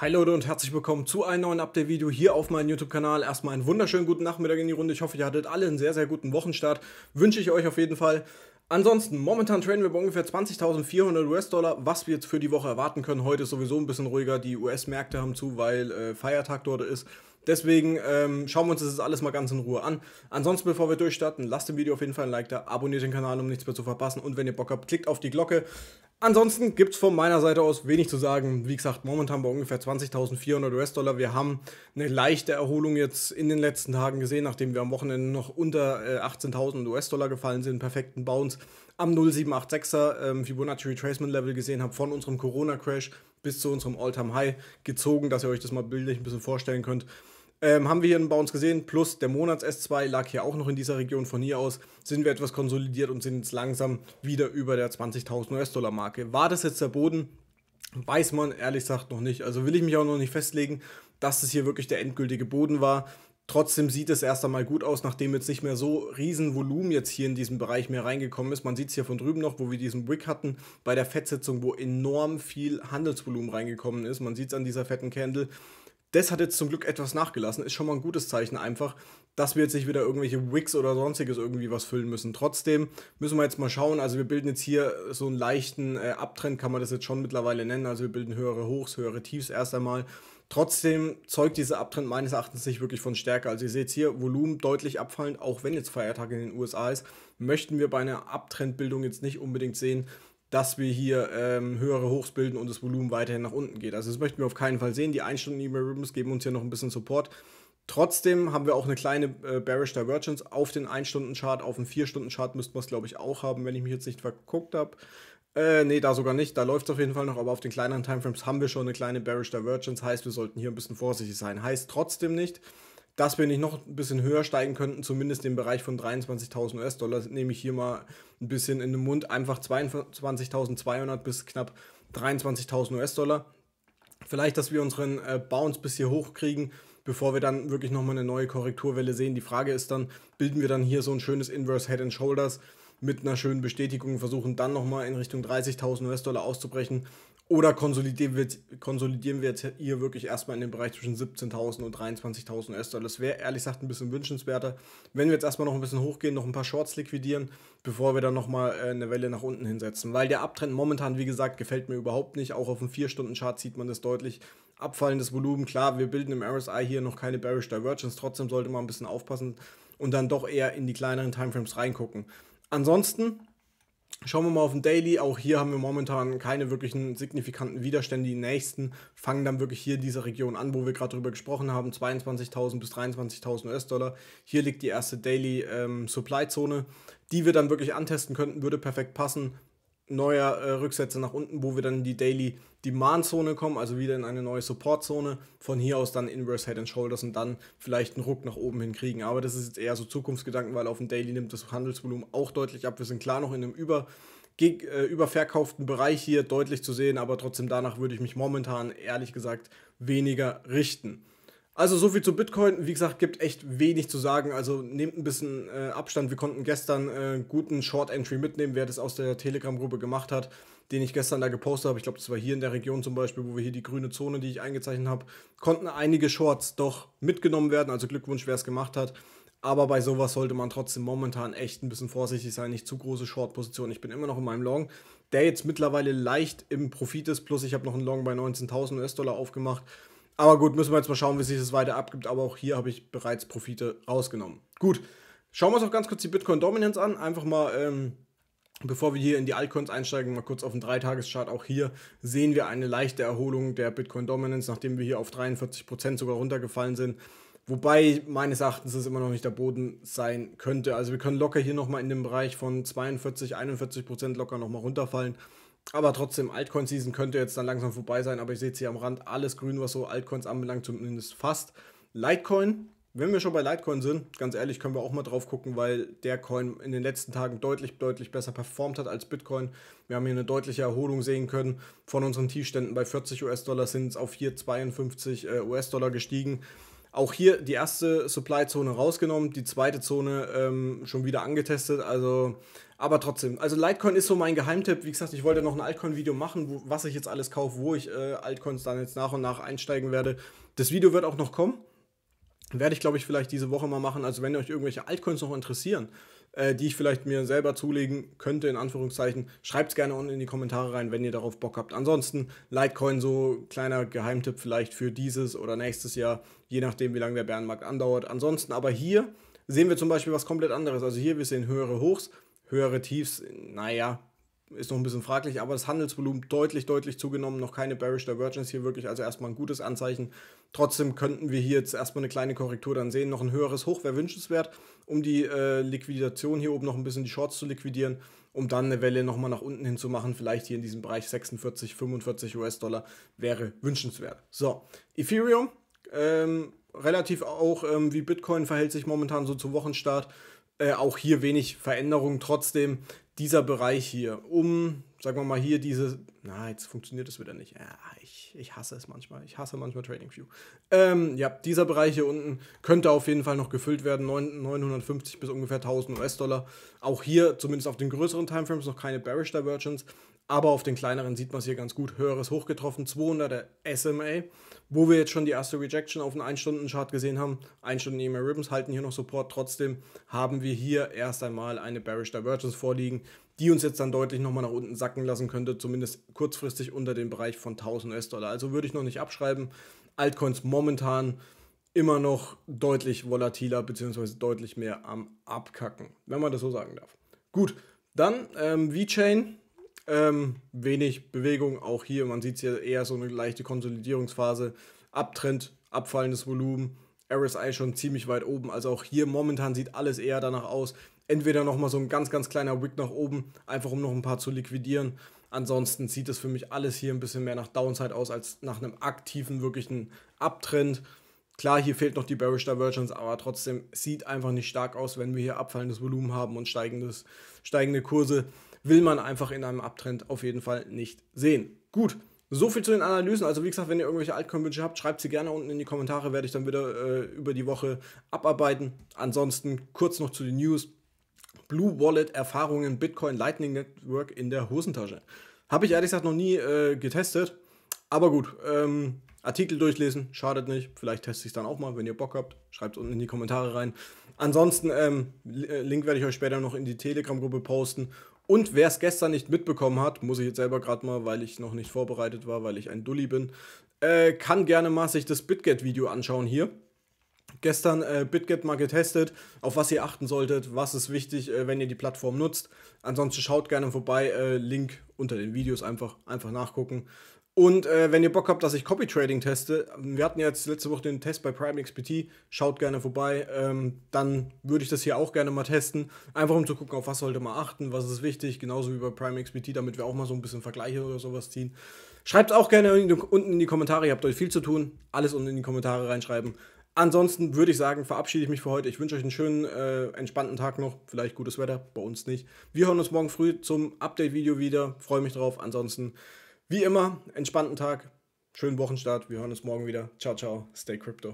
Hi Leute und herzlich willkommen zu einem neuen Update-Video hier auf meinem YouTube-Kanal. Erstmal einen wunderschönen guten Nachmittag in die Runde. Ich hoffe, ihr hattet alle einen sehr, sehr guten Wochenstart. Wünsche ich euch auf jeden Fall. Ansonsten, momentan traden wir bei ungefähr 20.400 US-Dollar, was wir jetzt für die Woche erwarten können. Heute ist sowieso ein bisschen ruhiger, die US-Märkte haben zu, weil äh, Feiertag dort ist. Deswegen ähm, schauen wir uns das jetzt alles mal ganz in Ruhe an. Ansonsten, bevor wir durchstarten, lasst dem Video auf jeden Fall ein Like da, abonniert den Kanal, um nichts mehr zu verpassen. Und wenn ihr Bock habt, klickt auf die Glocke. Ansonsten gibt es von meiner Seite aus wenig zu sagen. Wie gesagt, momentan bei ungefähr 20.400 US-Dollar. Wir haben eine leichte Erholung jetzt in den letzten Tagen gesehen, nachdem wir am Wochenende noch unter 18.000 äh, US-Dollar gefallen sind. Perfekten Bounce am 0786er ähm, Fibonacci Retracement Level gesehen habe von unserem Corona-Crash bis zu unserem All-Time-High gezogen, dass ihr euch das mal bildlich ein bisschen vorstellen könnt. Ähm, haben wir hier bei uns gesehen, plus der Monats S2 lag hier auch noch in dieser Region von hier aus, sind wir etwas konsolidiert und sind jetzt langsam wieder über der 20.000 US-Dollar Marke. War das jetzt der Boden? Weiß man ehrlich gesagt noch nicht. Also will ich mich auch noch nicht festlegen, dass es hier wirklich der endgültige Boden war. Trotzdem sieht es erst einmal gut aus, nachdem jetzt nicht mehr so riesen Volumen jetzt hier in diesem Bereich mehr reingekommen ist. Man sieht es hier von drüben noch, wo wir diesen Wick hatten, bei der Fettsetzung, wo enorm viel Handelsvolumen reingekommen ist. Man sieht es an dieser fetten Candle. Das hat jetzt zum Glück etwas nachgelassen. Ist schon mal ein gutes Zeichen einfach, dass wir jetzt nicht wieder irgendwelche Wigs oder sonstiges irgendwie was füllen müssen. Trotzdem müssen wir jetzt mal schauen. Also wir bilden jetzt hier so einen leichten äh, Abtrend, kann man das jetzt schon mittlerweile nennen. Also wir bilden höhere Hochs, höhere Tiefs erst einmal. Trotzdem zeugt dieser Abtrend meines Erachtens nicht wirklich von Stärke. Also ihr seht hier, Volumen deutlich abfallend, auch wenn jetzt Feiertag in den USA ist, möchten wir bei einer Abtrendbildung jetzt nicht unbedingt sehen, dass wir hier ähm, höhere Hochs bilden und das Volumen weiterhin nach unten geht. Also das möchten wir auf keinen Fall sehen. Die 1 Stunden e mail Ribbons geben uns hier noch ein bisschen Support. Trotzdem haben wir auch eine kleine äh, Bearish Divergence auf den 1-Stunden-Chart. Auf den 4-Stunden-Chart müssten wir es, glaube ich, auch haben, wenn ich mich jetzt nicht verguckt habe. Äh, nee, da sogar nicht. Da läuft es auf jeden Fall noch, aber auf den kleineren Timeframes haben wir schon eine kleine Bearish Divergence. Heißt, wir sollten hier ein bisschen vorsichtig sein. Heißt trotzdem nicht, dass wir nicht noch ein bisschen höher steigen könnten, zumindest den Bereich von 23.000 US-Dollar, nehme ich hier mal ein bisschen in den Mund, einfach 22.200 bis knapp 23.000 US-Dollar. Vielleicht, dass wir unseren äh, Bounce bis hier hochkriegen, bevor wir dann wirklich nochmal eine neue Korrekturwelle sehen. Die Frage ist dann, bilden wir dann hier so ein schönes Inverse Head and Shoulders? mit einer schönen Bestätigung versuchen, dann nochmal in Richtung 30.000 US-Dollar auszubrechen. Oder konsolidieren wir, konsolidieren wir jetzt hier wirklich erstmal in den Bereich zwischen 17.000 und 23.000 US-Dollar. Das wäre ehrlich gesagt ein bisschen wünschenswerter. Wenn wir jetzt erstmal noch ein bisschen hochgehen, noch ein paar Shorts liquidieren, bevor wir dann nochmal äh, eine Welle nach unten hinsetzen. Weil der Abtrend momentan, wie gesagt, gefällt mir überhaupt nicht. Auch auf dem 4-Stunden-Chart sieht man das deutlich. Abfallendes Volumen, klar, wir bilden im RSI hier noch keine Bearish Divergence. Trotzdem sollte man ein bisschen aufpassen und dann doch eher in die kleineren Timeframes reingucken. Ansonsten Schauen wir mal auf den Daily. Auch hier haben wir momentan keine wirklichen signifikanten Widerstände. Die nächsten fangen dann wirklich hier in dieser Region an, wo wir gerade drüber gesprochen haben. 22.000 bis 23.000 US-Dollar. Hier liegt die erste Daily ähm, Supply-Zone, die wir dann wirklich antesten könnten. Würde perfekt passen neuer äh, Rücksätze nach unten, wo wir dann in die Daily Demand Zone kommen, also wieder in eine neue Support Zone. Von hier aus dann Inverse Head and Shoulders und dann vielleicht einen Ruck nach oben hinkriegen. Aber das ist jetzt eher so Zukunftsgedanken, weil auf dem Daily nimmt das Handelsvolumen auch deutlich ab. Wir sind klar noch in einem über Geg äh, überverkauften Bereich hier deutlich zu sehen, aber trotzdem danach würde ich mich momentan ehrlich gesagt weniger richten. Also so viel zu Bitcoin. Wie gesagt, gibt echt wenig zu sagen. Also nehmt ein bisschen äh, Abstand. Wir konnten gestern äh, guten Short Entry mitnehmen, wer das aus der Telegram-Gruppe gemacht hat, den ich gestern da gepostet habe. Ich glaube, das war hier in der Region zum Beispiel, wo wir hier die grüne Zone, die ich eingezeichnet habe, konnten einige Shorts doch mitgenommen werden. Also Glückwunsch, wer es gemacht hat. Aber bei sowas sollte man trotzdem momentan echt ein bisschen vorsichtig sein. Nicht zu große Short-Positionen. Ich bin immer noch in meinem Long, der jetzt mittlerweile leicht im Profit ist. Plus ich habe noch einen Long bei 19.000 US-Dollar aufgemacht. Aber gut, müssen wir jetzt mal schauen, wie sich das weiter abgibt. Aber auch hier habe ich bereits Profite rausgenommen. Gut, schauen wir uns noch ganz kurz die Bitcoin Dominance an. Einfach mal, ähm, bevor wir hier in die Altcoins einsteigen, mal kurz auf den 3-Tages-Chart. Auch hier sehen wir eine leichte Erholung der Bitcoin Dominance, nachdem wir hier auf 43% sogar runtergefallen sind. Wobei meines Erachtens es immer noch nicht der Boden sein könnte. Also wir können locker hier nochmal in dem Bereich von 42, 41 locker nochmal runterfallen. Aber trotzdem, Altcoin-Season könnte jetzt dann langsam vorbei sein, aber ich sehe es hier am Rand, alles grün, was so Altcoins anbelangt, zumindest fast. Litecoin, wenn wir schon bei Litecoin sind, ganz ehrlich, können wir auch mal drauf gucken, weil der Coin in den letzten Tagen deutlich, deutlich besser performt hat als Bitcoin. Wir haben hier eine deutliche Erholung sehen können. Von unseren Tiefständen bei 40 US-Dollar sind es auf hier 52 äh, US-Dollar gestiegen. Auch hier die erste Supply-Zone rausgenommen, die zweite Zone ähm, schon wieder angetestet. Also, aber trotzdem. Also Litecoin ist so mein Geheimtipp. Wie gesagt, ich wollte noch ein Altcoin-Video machen, wo, was ich jetzt alles kaufe, wo ich äh, Altcoins dann jetzt nach und nach einsteigen werde. Das Video wird auch noch kommen. Werde ich, glaube ich, vielleicht diese Woche mal machen. Also, wenn euch irgendwelche Altcoins noch interessieren, äh, die ich vielleicht mir selber zulegen könnte, in Anführungszeichen, schreibt es gerne unten in die Kommentare rein, wenn ihr darauf Bock habt. Ansonsten, Litecoin, so kleiner Geheimtipp vielleicht für dieses oder nächstes Jahr, je nachdem, wie lange der Bärenmarkt andauert. Ansonsten aber hier sehen wir zum Beispiel was komplett anderes. Also hier, wir sehen höhere Hochs, höhere Tiefs, naja, ist noch ein bisschen fraglich, aber das Handelsvolumen deutlich, deutlich zugenommen. Noch keine Bearish Divergence hier wirklich, also erstmal ein gutes Anzeichen. Trotzdem könnten wir hier jetzt erstmal eine kleine Korrektur dann sehen. Noch ein höheres Hoch wäre wünschenswert, um die äh, Liquidation hier oben noch ein bisschen die Shorts zu liquidieren, um dann eine Welle nochmal nach unten hin zu machen. Vielleicht hier in diesem Bereich 46, 45 US-Dollar wäre wünschenswert. So, Ethereum, ähm, relativ auch ähm, wie Bitcoin verhält sich momentan so zum Wochenstart. Äh, auch hier wenig Veränderung. Trotzdem dieser Bereich hier, um sagen wir mal hier diese, na, jetzt funktioniert es wieder nicht. Ja, ich, ich hasse es manchmal. Ich hasse manchmal TradingView. Ähm, ja, dieser Bereich hier unten könnte auf jeden Fall noch gefüllt werden. 950 bis ungefähr 1000 US-Dollar. Auch hier, zumindest auf den größeren Timeframes, noch keine Bearish Divergence. Aber auf den kleineren sieht man es hier ganz gut. Höheres Hoch getroffen, 200er SMA, wo wir jetzt schon die erste Rejection auf einen 1-Stunden-Chart gesehen haben. 1 Stunden EMA Ribbons halten hier noch Support. Trotzdem haben wir hier erst einmal eine Bearish Divergence vorliegen die uns jetzt dann deutlich nochmal nach unten sacken lassen könnte, zumindest kurzfristig unter dem Bereich von 1000 US-Dollar. Also würde ich noch nicht abschreiben. Altcoins momentan immer noch deutlich volatiler beziehungsweise deutlich mehr am Abkacken, wenn man das so sagen darf. Gut, dann ähm, VeChain, ähm, wenig Bewegung, auch hier, man sieht es hier eher so eine leichte Konsolidierungsphase, Abtrend, abfallendes Volumen, RSI schon ziemlich weit oben, also auch hier momentan sieht alles eher danach aus, entweder nochmal so ein ganz, ganz kleiner Wick nach oben, einfach um noch ein paar zu liquidieren. Ansonsten sieht es für mich alles hier ein bisschen mehr nach Downside aus, als nach einem aktiven, wirklichen Abtrend. Klar, hier fehlt noch die Bearish Divergence, aber trotzdem sieht einfach nicht stark aus, wenn wir hier abfallendes Volumen haben und steigendes, steigende Kurse. Will man einfach in einem Abtrend auf jeden Fall nicht sehen. Gut, soviel zu den Analysen. Also wie gesagt, wenn ihr irgendwelche Altcoin-Wünsche habt, schreibt sie gerne unten in die Kommentare, werde ich dann wieder äh, über die Woche abarbeiten. Ansonsten kurz noch zu den News. Blue Wallet Erfahrungen Bitcoin Lightning Network in der Hosentasche. Habe ich ehrlich gesagt noch nie äh, getestet, aber gut, ähm, Artikel durchlesen, schadet nicht. Vielleicht teste ich es dann auch mal, wenn ihr Bock habt. Schreibt es unten in die Kommentare rein. Ansonsten, ähm, äh, Link werde ich euch später noch in die Telegram-Gruppe posten. Und wer es gestern nicht mitbekommen hat, muss ich jetzt selber gerade mal, weil ich noch nicht vorbereitet war, weil ich ein Dulli bin, äh, kann gerne mal sich das BitGet-Video anschauen hier. Gestern äh, BitGet mal getestet, auf was ihr achten solltet, was ist wichtig, äh, wenn ihr die Plattform nutzt. Ansonsten schaut gerne vorbei, äh, Link unter den Videos einfach, einfach nachgucken. Und äh, wenn ihr Bock habt, dass ich Copy Trading teste, ähm, wir hatten jetzt letzte Woche den Test bei Prime XPT, schaut gerne vorbei. Ähm, dann würde ich das hier auch gerne mal testen, einfach um zu gucken, auf was sollte man achten, was ist wichtig, genauso wie bei Prime XPT, damit wir auch mal so ein bisschen Vergleiche oder sowas ziehen. Schreibt auch gerne unten in die Kommentare, ihr habt euch viel zu tun. Alles unten in die Kommentare reinschreiben. Ansonsten würde ich sagen, verabschiede ich mich für heute. Ich wünsche euch einen schönen, äh, entspannten Tag noch. Vielleicht gutes Wetter, bei uns nicht. Wir hören uns morgen früh zum Update-Video wieder. Freue mich drauf. Ansonsten, wie immer, entspannten Tag, schönen Wochenstart. Wir hören uns morgen wieder. Ciao, ciao. Stay Crypto.